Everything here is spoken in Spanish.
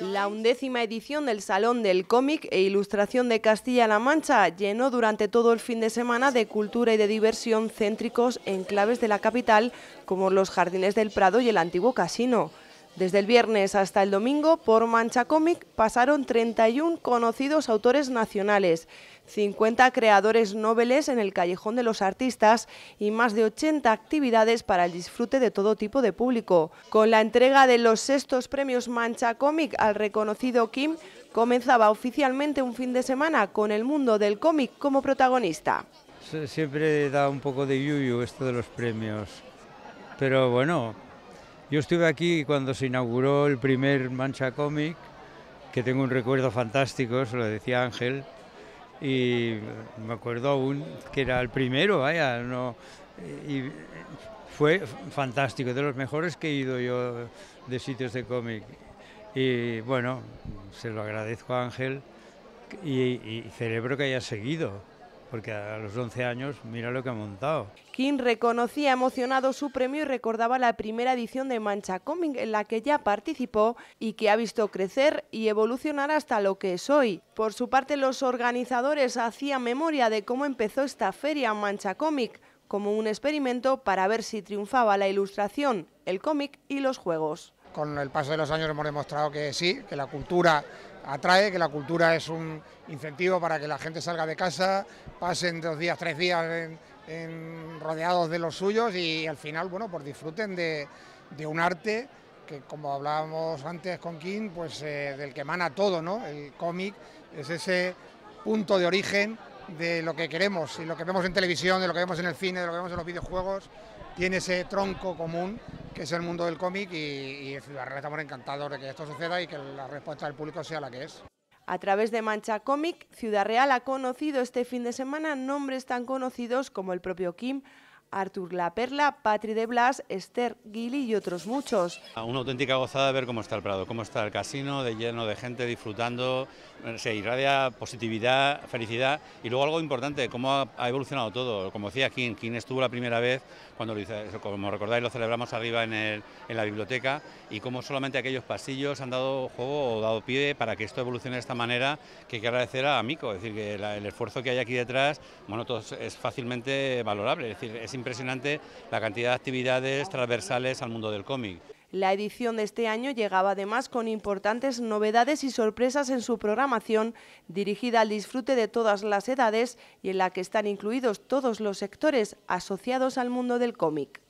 La undécima edición del Salón del Cómic e Ilustración de Castilla-La Mancha llenó durante todo el fin de semana de cultura y de diversión céntricos enclaves de la capital como los Jardines del Prado y el antiguo casino. Desde el viernes hasta el domingo, por Mancha Comic pasaron 31 conocidos autores nacionales, 50 creadores noveles en el Callejón de los Artistas y más de 80 actividades para el disfrute de todo tipo de público. Con la entrega de los sextos premios Mancha Comic al reconocido Kim, comenzaba oficialmente un fin de semana con el mundo del cómic como protagonista. Siempre da un poco de yuyu esto de los premios, pero bueno, yo estuve aquí cuando se inauguró el primer Mancha Comic, que tengo un recuerdo fantástico, se lo decía Ángel, y me acuerdo aún que era el primero, vaya, no, y fue fantástico, de los mejores que he ido yo de sitios de cómic. Y bueno, se lo agradezco a Ángel y, y celebro que haya seguido porque a los 11 años mira lo que ha montado. King reconocía emocionado su premio y recordaba la primera edición de Mancha Comic en la que ya participó y que ha visto crecer y evolucionar hasta lo que es hoy. Por su parte, los organizadores hacían memoria de cómo empezó esta feria Mancha Comic como un experimento para ver si triunfaba la ilustración, el cómic y los juegos. Con el paso de los años hemos demostrado que sí, que la cultura atrae, que la cultura es un incentivo para que la gente salga de casa, pasen dos días, tres días rodeados de los suyos y al final, bueno, pues disfruten de, un arte que como hablábamos antes con Kim, pues eh, del que emana todo, ¿no? El cómic es ese punto de origen de lo que queremos y lo que vemos en televisión, de lo que vemos en el cine, de lo que vemos en los videojuegos, tiene ese tronco común que es el mundo del cómic y, Ciudad Real estamos encantados de que esto suceda y que la respuesta del público sea la que es. A través de Mancha Cómic, Ciudad Real ha conocido este fin de semana nombres tan conocidos como el propio Kim, Artur La Perla, Patri de Blas, Esther Gili y otros muchos. Una auténtica gozada ver cómo está el Prado, cómo está el casino, de lleno de gente disfrutando, se irradia positividad, felicidad y luego algo importante, cómo ha evolucionado todo. Como decía King, King estuvo la primera vez, cuando lo hice, como recordáis lo celebramos arriba en, el, en la biblioteca y cómo solamente aquellos pasillos han dado juego o dado pie para que esto evolucione de esta manera que hay que agradecer a Mico, es decir, que el esfuerzo que hay aquí detrás, bueno, todo es fácilmente valorable, es decir, impresionante la cantidad de actividades transversales al mundo del cómic. La edición de este año llegaba además con importantes novedades y sorpresas en su programación, dirigida al disfrute de todas las edades y en la que están incluidos todos los sectores asociados al mundo del cómic.